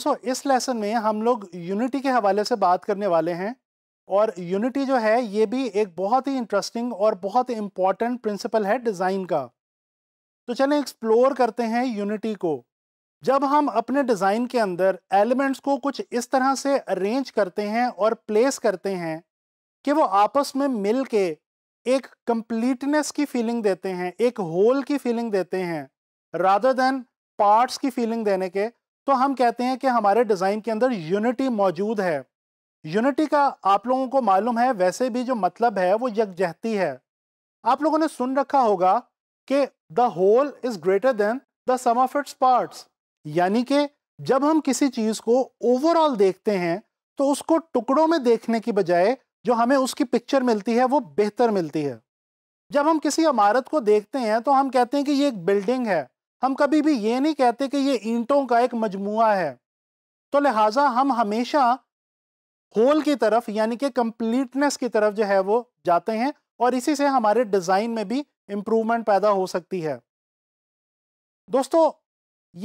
दोस्तों इस लेसन में हम लोग यूनिटी के हवाले से बात करने वाले हैं और यूनिटी जो है ये भी एक बहुत ही इंटरेस्टिंग और बहुत इम्पॉर्टेंट प्रिंसिपल है डिज़ाइन का तो चलें एक्सप्लोर करते हैं यूनिटी को जब हम अपने डिज़ाइन के अंदर एलिमेंट्स को कुछ इस तरह से अरेंज करते हैं और प्लेस करते हैं कि वो आपस में मिल के एक कंप्लीटनेस की फीलिंग देते हैं एक होल की फीलिंग देते हैं रादर देन पार्ट्स की फीलिंग देने के तो हम कहते हैं कि हमारे डिज़ाइन के अंदर यूनिटी मौजूद है यूनिटी का आप लोगों को मालूम है वैसे भी जो मतलब है वो यकजहती है आप लोगों ने सुन रखा होगा कि the whole is greater than the sum of its parts यानी कि जब हम किसी चीज़ को ओवरऑल देखते हैं तो उसको टुकड़ों में देखने की बजाय जो हमें उसकी पिक्चर मिलती है वो बेहतर मिलती है जब हम किसी इमारत को देखते हैं तो हम कहते हैं कि ये एक बिल्डिंग है हम कभी भी ये नहीं कहते कि ये ईंटों का एक मजमुआ है तो लिहाजा हम हमेशा होल की तरफ यानी कि कंप्लीटनेस की तरफ जो है वो जाते हैं और इसी से हमारे डिज़ाइन में भी इम्प्रूवमेंट पैदा हो सकती है दोस्तों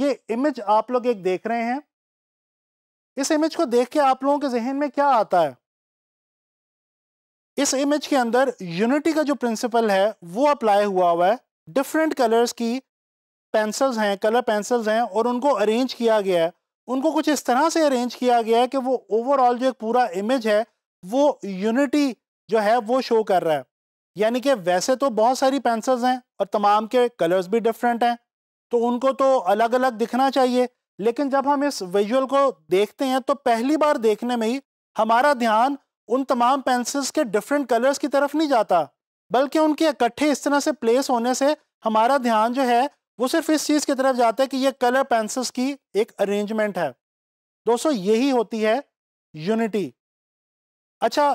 ये इमेज आप लोग एक देख रहे हैं इस इमेज को देख के आप लोगों के जहन में क्या आता है इस इमेज के अंदर यूनिटी का जो प्रिंसिपल है वो अप्लाई हुआ हुआ है डिफरेंट कलर्स की पेंसिल्स हैं कलर पेंसिल्स हैं और उनको अरेंज किया गया है उनको कुछ इस तरह से अरेंज किया गया है कि वो ओवरऑल जो एक पूरा इमेज है वो यूनिटी जो है वो शो कर रहा है यानी कि वैसे तो बहुत सारी पेंसिल्स हैं और तमाम के कलर्स भी डिफरेंट हैं तो उनको तो अलग अलग दिखना चाहिए लेकिन जब हम इस विजुअल को देखते हैं तो पहली बार देखने में ही हमारा ध्यान उन तमाम पेंसिल्स के डिफरेंट कलर्स की तरफ नहीं जाता बल्कि उनके इकट्ठे इस तरह से प्लेस होने से हमारा ध्यान जो है वो सिर्फ इस चीज़ की तरफ जाते हैं कि ये कलर पेंसिल्स की एक अरेंजमेंट है दोस्तों यही होती है यूनिटी अच्छा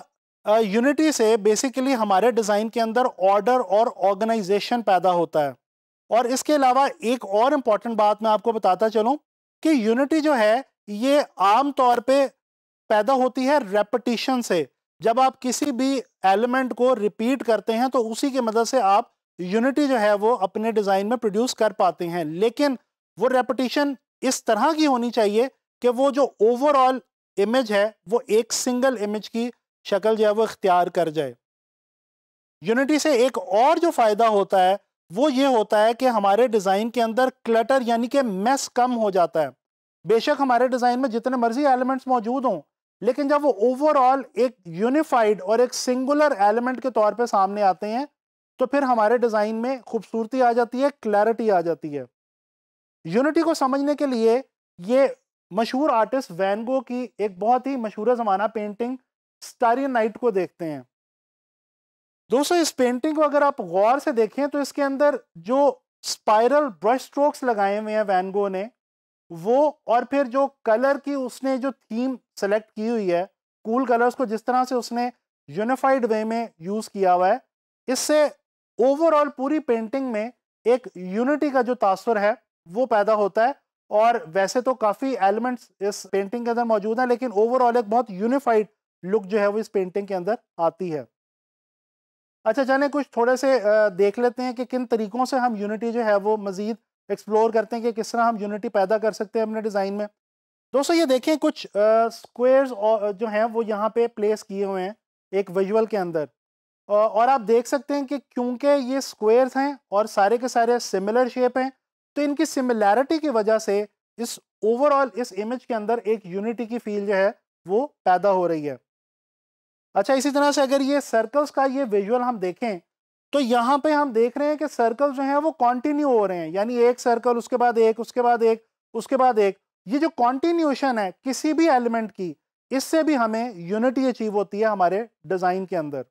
यूनिटी से बेसिकली हमारे डिज़ाइन के अंदर ऑर्डर और ऑर्गेनाइजेशन पैदा होता है और इसके अलावा एक और इम्पॉर्टेंट बात मैं आपको बताता चलूँ कि यूनिटी जो है ये आम तौर पे पैदा होती है रेपटिशन से जब आप किसी भी एलिमेंट को रिपीट करते हैं तो उसी की मदद से आप यूनिटी जो है वो अपने डिज़ाइन में प्रोड्यूस कर पाते हैं लेकिन वो रेपिटेशन इस तरह की होनी चाहिए कि वो जो ओवरऑल इमेज है वो एक सिंगल इमेज की शक्ल जो है वो इख्तियार कर जाए यूनिटी से एक और जो फ़ायदा होता है वो ये होता है कि हमारे डिज़ाइन के अंदर क्लटर यानी कि मैस कम हो जाता है बेशक हमारे डिज़ाइन में जितने मर्जी एलिमेंट्स मौजूद हों लेकिन जब वो ओवरऑल एक यूनिफाइड और एक सिंगुलर एलिमेंट के तौर पे सामने आते हैं तो फिर हमारे डिज़ाइन में खूबसूरती आ जाती है क्लैरिटी आ जाती है यूनिटी को समझने के लिए ये मशहूर आर्टिस्ट वैनगो की एक बहुत ही मशहूर ज़माना पेंटिंग स्टारी नाइट को देखते हैं दोस्तों इस पेंटिंग को अगर आप गौर से देखें तो इसके अंदर जो स्पाइरल ब्रश स्ट्रोक्स लगाए हुए हैं वैनगो ने वो और फिर जो कलर की उसने जो थीम सेलेक्ट की हुई है कूल कलर्स को जिस तरह से उसने यूनिफाइड वे में यूज़ किया हुआ है इससे ओवरऑल पूरी पेंटिंग में एक यूनिटी का जो तासर है वो पैदा होता है और वैसे तो काफ़ी एलिमेंट्स इस पेंटिंग के अंदर मौजूद हैं लेकिन ओवरऑल एक बहुत यूनिफाइड लुक जो है वो इस पेंटिंग के अंदर आती है अच्छा चले कुछ थोड़े से देख लेते हैं कि किन तरीक़ों से हम यूनिटी जो है वो मज़ीद एक्सप्लोर करते हैं कि किस तरह हम यूनिटी पैदा कर सकते हैं अपने डिज़ाइन में दोस्तों ये देखें कुछ स्क्वेयर्स जो हैं वो यहाँ पे प्लेस किए हुए हैं एक विजुअल के अंदर और आप देख सकते हैं कि क्योंकि ये स्क्वेयर्स हैं और सारे के सारे सिमिलर शेप हैं तो इनकी सिमिलैरिटी की वजह से इस ओवरऑल इस इमेज के अंदर एक यूनिटी की फील जो है वो पैदा हो रही है अच्छा इसी तरह से अगर ये सर्कल्स का ये विजुअल हम देखें तो यहाँ पे हम देख रहे हैं कि सर्कल जो है वो कॉन्टिन्यू हो रहे हैं यानी एक सर्कल उसके बाद एक उसके बाद एक उसके बाद एक ये जो कॉन्टिन्यूशन है किसी भी एलिमेंट की इससे भी हमें यूनिटी अचीव होती है हमारे डिज़ाइन के अंदर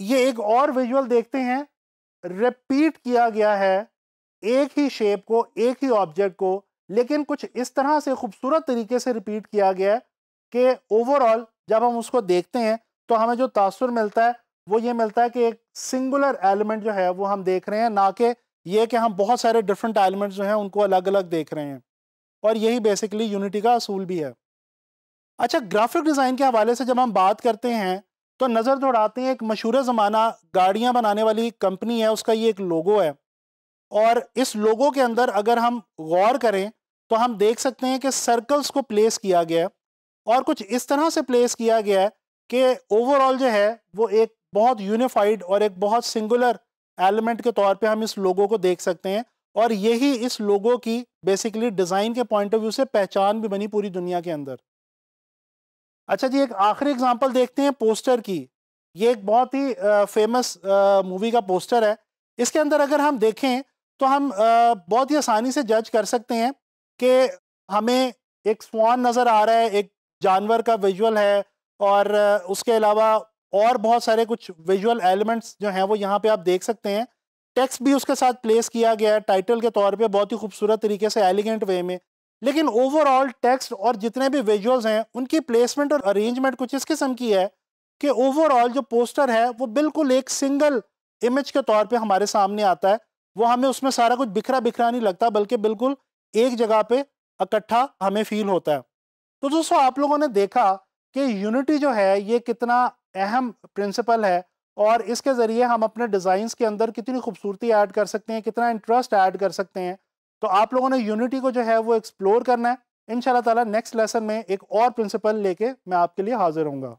ये एक और विजुअल देखते हैं रिपीट किया गया है एक ही शेप को एक ही ऑब्जेक्ट को लेकिन कुछ इस तरह से खूबसूरत तरीके से रिपीट किया गया है कि ओवरऑल जब हम उसको देखते हैं तो हमें जो तासुर मिलता है वो ये मिलता है कि एक सिंगुलर एलिमेंट जो है वो हम देख रहे हैं ना कि ये कि हम बहुत सारे डिफरेंट एलिमेंट्स जो हैं उनको अलग अलग देख रहे हैं और यही बेसिकली यूनिटी का असूल भी है अच्छा ग्राफिक डिज़ाइन के हवाले से जब हम बात करते हैं तो नज़र दौड़ाते हैं एक मशहूर ज़माना गाड़ियाँ बनाने वाली कंपनी है उसका ये एक लोगो है और इस लोगो के अंदर अगर हम गौर करें तो हम देख सकते हैं कि सर्कल्स को प्लेस किया गया है और कुछ इस तरह से प्लेस किया गया है कि ओवरऑल जो है वो एक बहुत यूनिफाइड और एक बहुत सिंगुलर एलिमेंट के तौर पे हम इस लोगो को देख सकते हैं और यही इस लोगो की बेसिकली डिज़ाइन के पॉइंट ऑफ व्यू से पहचान भी बनी पूरी दुनिया के अंदर अच्छा जी एक आखिरी एग्जांपल देखते हैं पोस्टर की ये एक बहुत ही फेमस मूवी का पोस्टर है इसके अंदर अगर हम देखें तो हम आ, बहुत ही आसानी से जज कर सकते हैं कि हमें एक स्वान नज़र आ रहा है एक जानवर का विजुअल है और उसके अलावा और बहुत सारे कुछ विजुअल एलिमेंट्स जो हैं वो यहाँ पे आप देख सकते हैं टेक्स्ट भी उसके साथ प्लेस किया गया है टाइटल के तौर पे बहुत ही खूबसूरत तरीके से एलिगेंट वे में लेकिन ओवरऑल टेक्स्ट और जितने भी विजुअल्स हैं उनकी प्लेसमेंट और अरेंजमेंट कुछ इस किस्म की है कि ओवरऑल जो पोस्टर है वो बिल्कुल एक सिंगल इमेज के तौर पे हमारे सामने आता है वो हमें उसमें सारा कुछ बिखरा बिखरा नहीं लगता बल्कि बिल्कुल एक जगह पे इकट्ठा हमें फील होता है तो दोस्तों आप लोगों ने देखा कि यूनिटी जो है ये कितना अहम प्रिंसिपल है और इसके ज़रिए हम अपने डिज़ाइंस के अंदर कितनी खूबसूरती ऐड कर सकते हैं कितना इंटरेस्ट ऐड कर सकते हैं तो आप लोगों ने यूनिटी को जो है वो एक्सप्लोर करना है इन ताला नेक्स्ट लेसन में एक और प्रिंसिपल लेके मैं आपके लिए हाजिर हूँगा